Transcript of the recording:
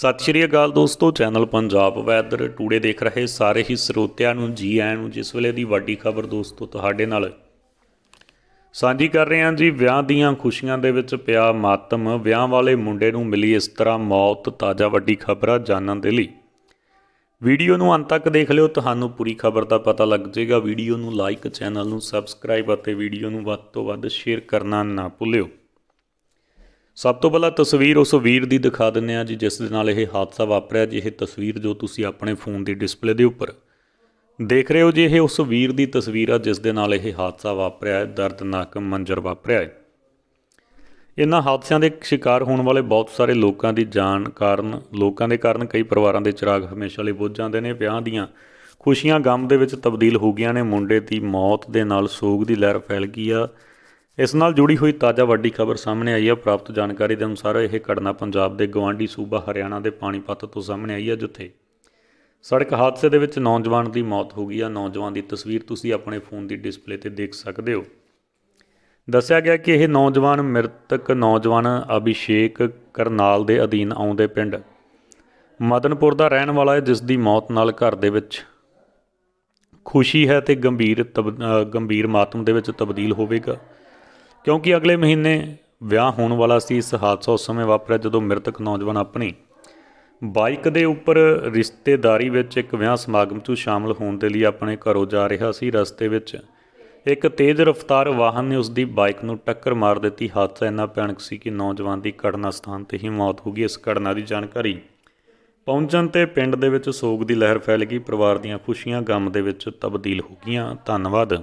ਸਤਿ ਸ਼੍ਰੀ ਅਕਾਲ ਦੋਸਤੋ channel Punjab weather today ਦੇਖ ਰਹੇ ਸਾਰੇ ਹੀ ਸਰੋਤਿਆਂ ਨੂੰ ਜੀ ਆਇਆਂ ਨੂੰ ਜਿਸ ਵੇਲੇ ਦੀ ਵੱਡੀ ਖਬਰ ਦੋਸਤੋ ਤੁਹਾਡੇ ਨਾਲ ਸਾਂਝੀ ਕਰ ਰਹੇ ਹਾਂ ਜੀ ਵਿਆਹ ਦੀਆਂ ਖੁਸ਼ੀਆਂ ਦੇ ਵਿੱਚ ਪਿਆ ਮਾਤਮ ਵਿਆਹ ਵਾਲੇ ਮੁੰਡੇ ਨੂੰ ਮਿਲੀ ਇਸ ਤਰ੍ਹਾਂ ਮੌਤ ਤਾਜ਼ਾ ਵੱਡੀ ਖਬਰ ਆ ਜਾਣਨ ਦੇ ਲਈ ਵੀਡੀਓ ਨੂੰ ਅੰਤ ਤੱਕ ਦੇਖ ਲਿਓ ਤੁਹਾਨੂੰ ਪੂਰੀ ਖਬਰ ਦਾ ਪਤਾ ਲੱਗ ਜਾਏਗਾ ਵੀਡੀਓ ਨੂੰ ਲਾਈਕ ਚੈਨਲ ਨੂੰ ਸਬਸਕ੍ਰਾਈਬ ਅਤੇ ਵੀਡੀਓ ਨੂੰ ਵੱਧ ਤੋਂ ਵੱਧ ਸ਼ੇਅਰ ਕਰਨਾ ਨਾ ਭੁੱਲਿਓ ਸਭ ਤੋਂ ਪਹਿਲਾਂ ਤਸਵੀਰ ਉਸ ਵੀਰ ਦੀ ਦਿਖਾ ਦਿੰਨੇ ਆ ਜੀ ਜਿਸ ਦੇ ਨਾਲ ਇਹ ਹਾਦਸਾ ਵਾਪਰਿਆ ਜੀ ਇਹ ਤਸਵੀਰ ਜੋ ਤੁਸੀਂ ਆਪਣੇ ਫੋਨ ਦੀ ਡਿਸਪਲੇ ਦੇ ਉੱਪਰ ਦੇਖ ਰਹੇ ਹੋ ਜੀ ਇਹ ਉਸ ਵੀਰ ਦੀ ਤਸਵੀਰ ਆ ਜਿਸ ਦੇ ਨਾਲ ਇਹ ਹਾਦਸਾ ਵਾਪਰਿਆ ਹੈ ਦਰਦਨਾਕ ਮੰਜ਼ਰ ਵਾਪਰਿਆ ਹੈ ਇਹਨਾਂ ਹਾਦਸਿਆਂ ਦੇ ਸ਼ਿਕਾਰ ਹੋਣ ਵਾਲੇ ਬਹੁਤ ਸਾਰੇ ਲੋਕਾਂ ਦੀ ਜਾਨ ਕਾਰਨ ਲੋਕਾਂ ਦੇ ਕਾਰਨ ਕਈ ਪਰਿਵਾਰਾਂ ਦੇ ਚਿਰਾਗ ਹਮੇਸ਼ਾ ਲਈ ਬੁੱਝ ਜਾਂਦੇ ਨੇ ਵਿਆਹ ਦੀਆਂ ਖੁਸ਼ੀਆਂ ਗਮ ਦੇ ਵਿੱਚ ਤਬਦੀਲ ਹੋ ਗਈਆਂ ਨੇ ਮੁੰਡੇ ਦੀ ਮੌਤ ਦੇ ਨਾਲ ਸੋਗ ਦੀ ਲਹਿਰ ਫੈਲ ਗਈ ਆ ਇਸ ਨਾਲ ਜੁੜੀ ਹੋਈ ਤਾਜ਼ਾ ਵੱਡੀ ਖਬਰ ਸਾਹਮਣੇ ਆਈ ਹੈ ਪ੍ਰਾਪਤ ਜਾਣਕਾਰੀ ਦੇ ਅਨੁਸਾਰ ਇਹ ਘਟਨਾ ਪੰਜਾਬ ਦੇ ਗਵਾਂਢੀ ਸੂਬਾ ਹਰਿਆਣਾ ਦੇ ਪਾਣੀਪਤ ਤੋਂ ਸਾਹਮਣੇ ਆਈ ਹੈ ਜਿੱਥੇ ਸੜਕ ਹਾਦਸੇ ਦੇ ਵਿੱਚ ਨੌਜਵਾਨ ਦੀ ਮੌਤ ਹੋ ਗਈ ਹੈ ਨੌਜਵਾਨ ਦੀ ਤਸਵੀਰ ਤੁਸੀਂ ਆਪਣੇ ਫੋਨ ਦੀ ਡਿਸਪਲੇ ਤੇ ਦੇਖ ਸਕਦੇ ਹੋ ਦੱਸਿਆ ਗਿਆ ਕਿ ਇਹ ਨੌਜਵਾਨ ਮ੍ਰਿਤਕ ਨੌਜਵਾਨ ਅਭਿਸ਼ੇਕ ਕਰਨਾਲ ਦੇ ਅਧੀਨ ਆਉਂਦੇ ਪਿੰਡ ਮਦਨਪੁਰ ਦਾ ਰਹਿਣ ਵਾਲਾ ਹੈ ਜਿਸ ਦੀ ਮੌਤ ਨਾਲ ਘਰ ਦੇ ਵਿੱਚ ਖੁਸ਼ੀ ਹੈ ਤੇ ਗੰਭੀਰ ਗੰਭੀਰ ਮਾਤਮ ਦੇ ਵਿੱਚ ਤਬਦੀਲ ਹੋਵੇਗਾ ਕਿਉਂਕਿ ਅਗਲੇ ਮਹੀਨੇ ਵਿਆਹ ਹੋਣ ਵਾਲਾ ਸੀ ਇਸ ਹਾਦਸਾ ਉਸ ਸਮੇਂ ਵਾਪਰਿਆ ਜਦੋਂ ਮ੍ਰਿਤਕ ਨੌਜਵਾਨ ਆਪਣੀ ਬਾਈਕ ਦੇ ਉੱਪਰ ਰਿਸ਼ਤੇਦਾਰੀ ਵਿੱਚ ਇੱਕ ਵਿਆਹ ਸਮਾਗਮ 'ਚ ਸ਼ਾਮਲ ਹੋਣ ਦੇ ਲਈ ਆਪਣੇ ਘਰੋਂ ਜਾ ਰਿਹਾ ਸੀ ਰਸਤੇ ਵਿੱਚ ਇੱਕ ਤੇਜ਼ ਰਫ਼ਤਾਰ ਵਾਹਨ ਨੇ ਉਸ ਦੀ ਬਾਈਕ ਨੂੰ ਟੱਕਰ ਮਾਰ ਦਿੱਤੀ ਹਾਦਸਾ ਇੰਨਾ ਭਿਆਨਕ ਸੀ ਕਿ ਨੌਜਵਾਨ ਦੀ ਘਟਨਾ ਸਥਾਨ ਤੇ ਹੀ ਮੌਤ ਹੋ ਗਈ ਇਸ ਘਟਨਾ ਦੀ ਜਾਣਕਾਰੀ ਪਹੁੰਚਣ ਤੇ ਪਿੰਡ ਦੇ ਵਿੱਚ ਸੋਗ ਦੀ ਲਹਿਰ ਫੈਲ ਗਈ ਪਰਿਵਾਰ ਦੀਆਂ ਖੁਸ਼ੀਆਂ ਗਮ ਦੇ ਵਿੱਚ ਤਬਦੀਲ ਹੋ ਗਈਆਂ ਧੰਨਵਾਦ